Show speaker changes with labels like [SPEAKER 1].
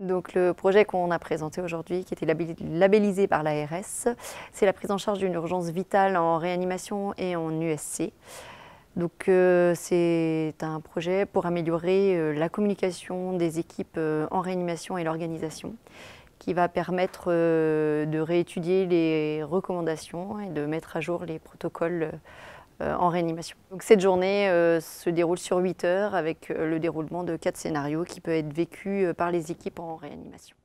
[SPEAKER 1] Donc le projet qu'on a présenté aujourd'hui, qui était labellisé par l'ARS, c'est la prise en charge d'une urgence vitale en réanimation et en USC. Donc euh, c'est un projet pour améliorer euh, la communication des équipes euh, en réanimation et l'organisation qui va permettre euh, de réétudier les recommandations et de mettre à jour les protocoles euh, en réanimation. Donc, cette journée euh, se déroule sur 8 heures avec le déroulement de quatre scénarios qui peuvent être vécus par les équipes en réanimation.